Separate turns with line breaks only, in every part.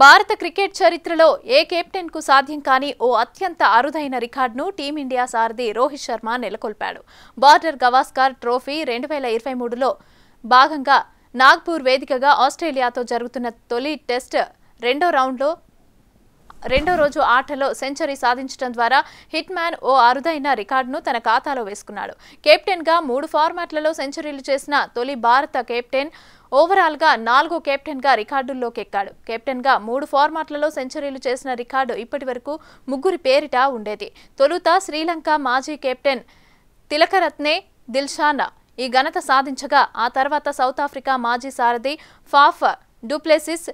భారత క్రికెట్ చరిత్రలో ఏ కెప్టెన్కు సాధ్యం కాని ఓ అత్యంత అరుదైన రికార్డును టీమిండియా సారథి రోహిత్ శర్మ నెలకొల్పాడు బార్డర్ గవాస్కర్ ట్రోఫీ రెండు వేల ఇరవై మూడులో భాగంగా నాగ్పూర్ వేదికగా ఆస్ట్రేలియాతో జరుగుతున్న తొలి టెస్ట్ రెండో రౌండ్లో రెండో రోజు ఆటలో సెంచరీ సాధించడం ద్వారా హిట్ మ్యాన్ ఓ అరుదైన రికార్డును తన ఖాతాలో వేసుకున్నాడు కెప్టెన్గా మూడు ఫార్మాట్లలో సెంచరీలు చేసిన తొలి భారత కెప్టెన్ ఓవరాల్గా నాలుగో కెప్టెన్గా రికార్డుల్లోకి ఎక్కాడు కెప్టెన్గా మూడు ఫార్మాట్లలో సెంచరీలు చేసిన రికార్డు ఇప్పటి వరకు ముగ్గురి పేరిట ఉండేది తొలుత శ్రీలంక మాజీ కెప్టెన్ తిలకరత్నే దిల్షానా ఈ ఘనత సాధించగా ఆ తర్వాత సౌత్ ఆఫ్రికా మాజీ సారథి ఫాఫ్ డూప్లెసిస్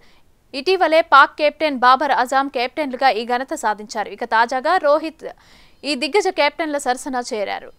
ఇటీవలే పాక్ కెప్టెన్ బాబర్ అజాం కెప్టెన్లుగా ఈ ఘనత సాధించారు ఇక తాజాగా రోహిత్ ఈ దిగ్గజ కెప్టెన్ల సరసన చేరారు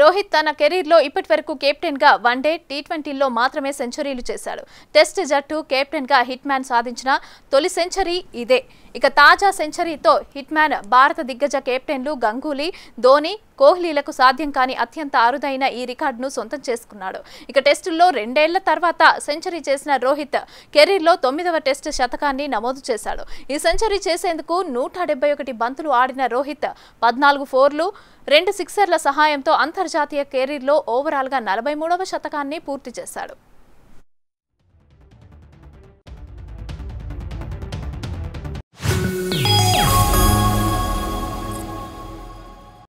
రోహిత్ తన కెరీర్లో ఇప్పటి వరకు కెప్టెన్గా వన్డే టీ ట్వంటీల్లో మాత్రమే సెంచరీలు చేశాడు టెస్ట్ జట్టు కెప్టెన్గా హిట్ మ్యాన్ సాధించిన తొలి సెంచరీ ఇదే ఇక తాజా సెంచరీతో హిట్ మ్యాన్ భారత దిగ్గజ కెప్టెన్లు గంగూలీ ధోని కోహ్లీలకు సాధ్యం కాని అత్యంత అరుదైన ఈ రికార్డును సొంతం చేసుకున్నాడు ఇక టెస్టుల్లో రెండేళ్ల తర్వాత సెంచరీ చేసిన రోహిత్ కెరీర్లో తొమ్మిదవ టెస్ట్ శతకాన్ని నమోదు చేశాడు ఈ సెంచరీ చేసేందుకు నూట ఒకటి బంతులు ఆడిన రోహిత్ పద్నాలుగు ఫోర్లు రెండు సిక్సర్ల సహాయంతో అంతర్జాతీయ కెరీర్లో ఓవరాల్గా నలభై మూడవ శతకాన్ని పూర్తి చేశాడు